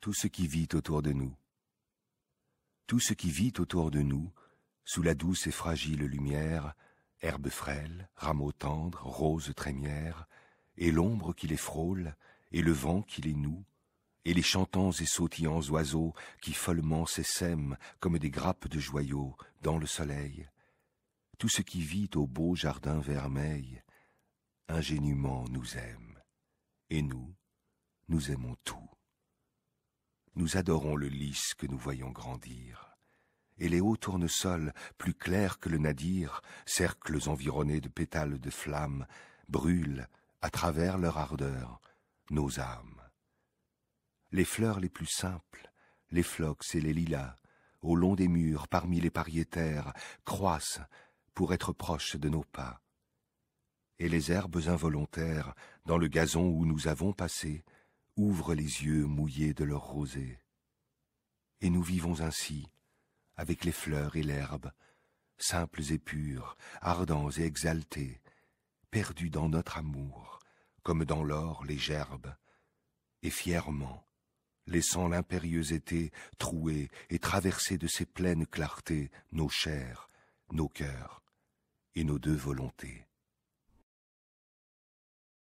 tout ce qui vit autour de nous. Tout ce qui vit autour de nous, sous la douce et fragile lumière, herbes frêles, rameaux tendres, roses trémières, et l'ombre qui les frôle, et le vent qui les noue, et les chantants et sautillants oiseaux qui follement s'essèment comme des grappes de joyaux dans le soleil, tout ce qui vit au beau jardin vermeil, ingénument nous aime, et nous, nous aimons nous adorons le lys que nous voyons grandir. Et les hauts tournesols, plus clairs que le nadir, cercles environnés de pétales de flammes, brûlent, à travers leur ardeur, nos âmes. Les fleurs les plus simples, les phlox et les lilas, au long des murs, parmi les pariétaires, croissent pour être proches de nos pas. Et les herbes involontaires, dans le gazon où nous avons passé, ouvrent les yeux mouillés de leur rosée. Et nous vivons ainsi, avec les fleurs et l'herbe, simples et purs, ardents et exaltés, perdus dans notre amour, comme dans l'or les gerbes, et fièrement, laissant l'impérieux été trouer et traverser de ses pleines clartés nos chairs, nos cœurs et nos deux volontés.